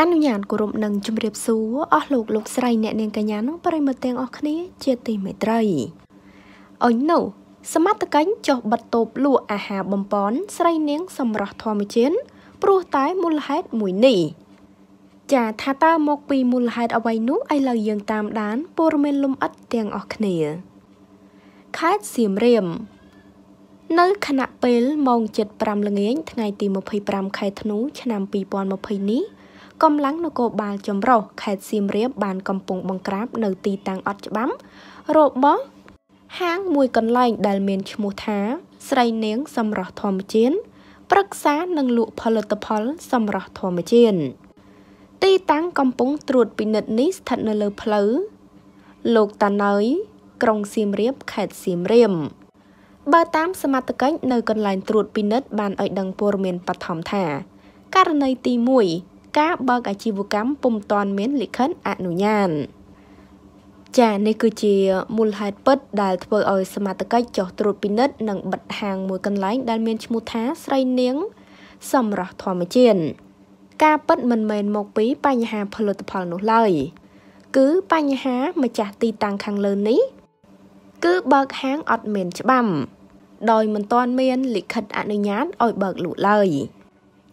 អនុញ្ញាតគោរពនឹងជម្រាបសួរអស់លោកលោកស្រីអ្នកនាងកញ្ញានិងប្រិមត្តទាំងអស់គ្នាជាទីមេត្រីអុញនោះសមត្ថកិច្ចចុះបិទតូបលក់អាហារបំពន់ស្រីនាងសម្រស់ធម្មជាតិព្រោះតែមូលហេតុមួយនេះចាថាតើមកពីមូលហេតុអ្វីនោះឥឡូវយើងតាមដានព័ត៌មានលំអិតទាំងអស់គ្នាខេត្តសៀមរាមនៅខណៈពេលម៉ោង7:05ល្ងាចថ្ងៃទី25ខែធ្នូឆ្នាំ2020នេះកម្លាំងនគរបាលចម្រុះខេត្តសៀមរាបបានកំពុងបង្ក្រាបនៅទីតាំងអត់ច្បាប់របស់ហាងមួយកន្លែងដែលមានឈ្មោះថាស្រីនាងសម្រស់ធម្មជាតិប្រឹក្សានិងលក់ផលិតផលសម្រស់ធម្មជាតិទីតាំងកំពុងត្រួតពិនិត្យនេះស្ថិតនៅលើផ្លូវលោកតាណើយក្រុងសៀមរាបខេត្តសៀមរាបបើតាមសមត្ថកិច្ចនៅកន្លែងត្រួតពិនិត្យបានឲ្យដឹងព័ត៌មានបឋមថាករណីទី1ការបើកអាជីវកម្មពុំទាន់មានលិខិតអនុញ្ញាតចានេះគឺជាមូលហេតុពិតដែលធ្វើឲ្យសមត្ថកិច្ចចោះត្រួតពិនិត្យនិងបិទហាងមួយកន្លែងដែលមានឈ្មោះថាស្រីនាង សម្រស់ធម្មជាតិការពិតមិនមែនមកពីបញ្ហាផលិតផលនោះឡើយគឺបញ្ហាម្ចាស់ទីតាំងខាងលើនេះគឺបើកហាងអត់មានច្បាប់ដោយមិនទាន់មានលិខិតអនុញ្ញាតឲ្យបើកលក់ឡើយ។